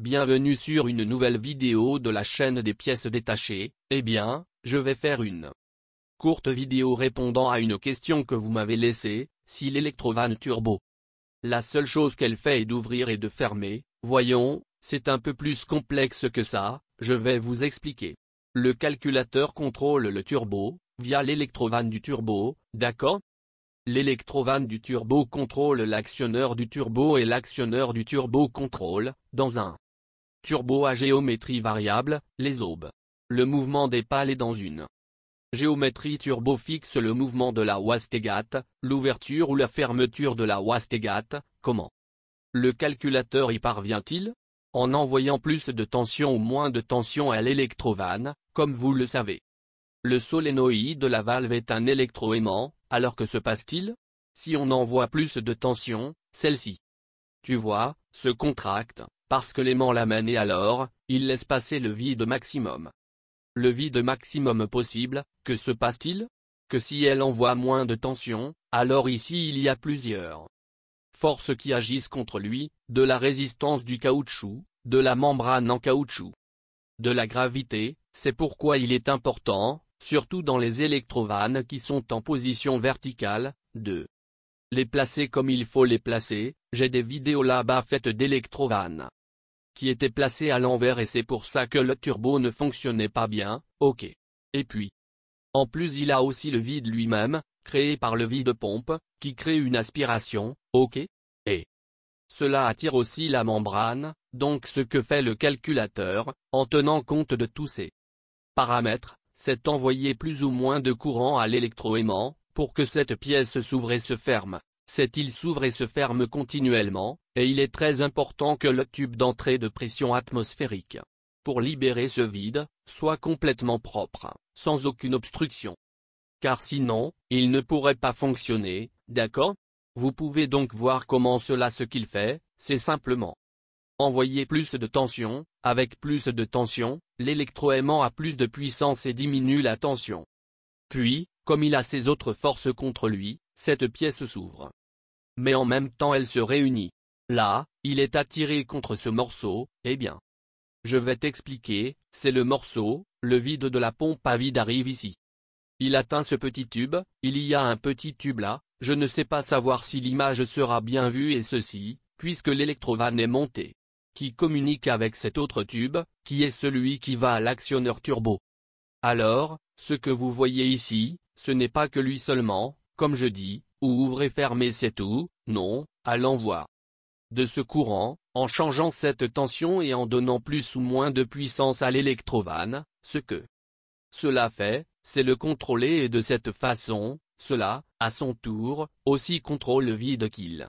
Bienvenue sur une nouvelle vidéo de la chaîne des pièces détachées, eh bien, je vais faire une courte vidéo répondant à une question que vous m'avez laissée, si l'électrovanne turbo. La seule chose qu'elle fait est d'ouvrir et de fermer, voyons, c'est un peu plus complexe que ça, je vais vous expliquer. Le calculateur contrôle le turbo, via l'électrovanne du turbo, d'accord L'électrovanne du turbo contrôle l'actionneur du turbo et l'actionneur du turbo contrôle, dans un Turbo à géométrie variable, les aubes. Le mouvement des pales est dans une. Géométrie turbo fixe le mouvement de la wastegate, l'ouverture ou la fermeture de la wastegate, comment Le calculateur y parvient-il En envoyant plus de tension ou moins de tension à l'électrovanne, comme vous le savez. Le solénoïde de la valve est un électroaimant, alors que se passe-t-il Si on envoie plus de tension, celle-ci. Tu vois, se contracte parce que l'aimant l'amène et alors, il laisse passer le vide maximum. Le vide maximum possible, que se passe-t-il Que si elle envoie moins de tension, alors ici il y a plusieurs forces qui agissent contre lui, de la résistance du caoutchouc, de la membrane en caoutchouc, de la gravité, c'est pourquoi il est important, surtout dans les électrovannes qui sont en position verticale, de les placer comme il faut les placer, j'ai des vidéos là-bas faites d'électrovannes qui était placé à l'envers et c'est pour ça que le turbo ne fonctionnait pas bien, ok. Et puis. En plus il a aussi le vide lui-même, créé par le vide-pompe, qui crée une aspiration, ok. Et. Cela attire aussi la membrane, donc ce que fait le calculateur, en tenant compte de tous ces paramètres, c'est envoyer plus ou moins de courant à l'électroaimant, pour que cette pièce s'ouvre et se ferme. Cette île s'ouvre et se ferme continuellement, et il est très important que le tube d'entrée de pression atmosphérique pour libérer ce vide, soit complètement propre, sans aucune obstruction. Car sinon, il ne pourrait pas fonctionner, d'accord Vous pouvez donc voir comment cela ce qu'il fait, c'est simplement envoyer plus de tension, avec plus de tension, l'électroaimant a plus de puissance et diminue la tension. Puis, comme il a ses autres forces contre lui, cette pièce s'ouvre mais en même temps elle se réunit. Là, il est attiré contre ce morceau, eh bien. Je vais t'expliquer, c'est le morceau, le vide de la pompe à vide arrive ici. Il atteint ce petit tube, il y a un petit tube là, je ne sais pas savoir si l'image sera bien vue et ceci, puisque l'électrovanne est montée. Qui communique avec cet autre tube, qui est celui qui va à l'actionneur turbo. Alors, ce que vous voyez ici, ce n'est pas que lui seulement, comme je dis, ouvre et ferme c'est tout, non, à l'envoi. De ce courant, en changeant cette tension et en donnant plus ou moins de puissance à l'électrovanne, ce que cela fait, c'est le contrôler et de cette façon, cela, à son tour, aussi contrôle le vide qu'il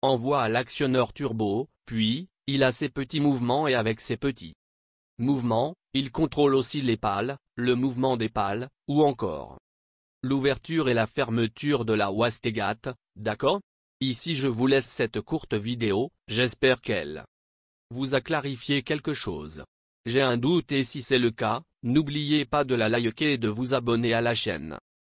envoie à l'actionneur turbo, puis, il a ses petits mouvements et avec ses petits mouvements, il contrôle aussi les pales, le mouvement des pales, ou encore l'ouverture et la fermeture de la Wastegate, d'accord Ici je vous laisse cette courte vidéo, j'espère qu'elle vous a clarifié quelque chose. J'ai un doute et si c'est le cas, n'oubliez pas de la liker et de vous abonner à la chaîne.